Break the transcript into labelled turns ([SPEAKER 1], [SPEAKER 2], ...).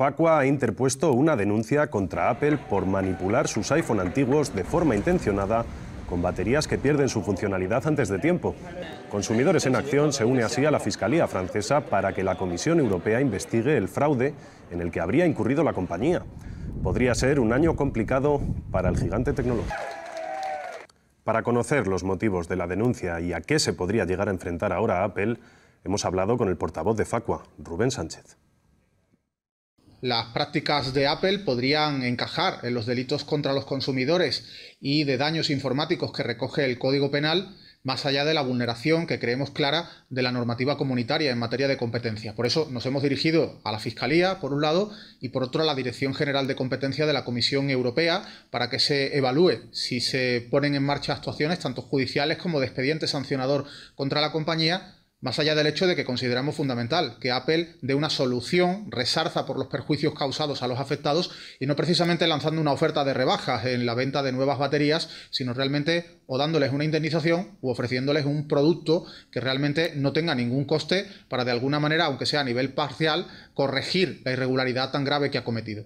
[SPEAKER 1] Facua ha interpuesto una denuncia contra Apple por manipular sus iPhone antiguos de forma intencionada con baterías que pierden su funcionalidad antes de tiempo. Consumidores en Acción se une así a la Fiscalía francesa para que la Comisión Europea investigue el fraude en el que habría incurrido la compañía. Podría ser un año complicado para el gigante tecnológico. Para conocer los motivos de la denuncia y a qué se podría llegar a enfrentar ahora Apple, hemos hablado con el portavoz de Facua, Rubén Sánchez
[SPEAKER 2] las prácticas de Apple podrían encajar en los delitos contra los consumidores y de daños informáticos que recoge el Código Penal, más allá de la vulneración que creemos clara de la normativa comunitaria en materia de competencia. Por eso nos hemos dirigido a la Fiscalía, por un lado, y por otro a la Dirección General de Competencia de la Comisión Europea para que se evalúe si se ponen en marcha actuaciones tanto judiciales como de expediente sancionador contra la compañía más allá del hecho de que consideramos fundamental que Apple dé una solución, resarza por los perjuicios causados a los afectados y no precisamente lanzando una oferta de rebajas en la venta de nuevas baterías, sino realmente o dándoles una indemnización o ofreciéndoles un producto que realmente no tenga ningún coste para de alguna manera, aunque sea a nivel parcial, corregir la irregularidad tan grave que ha cometido.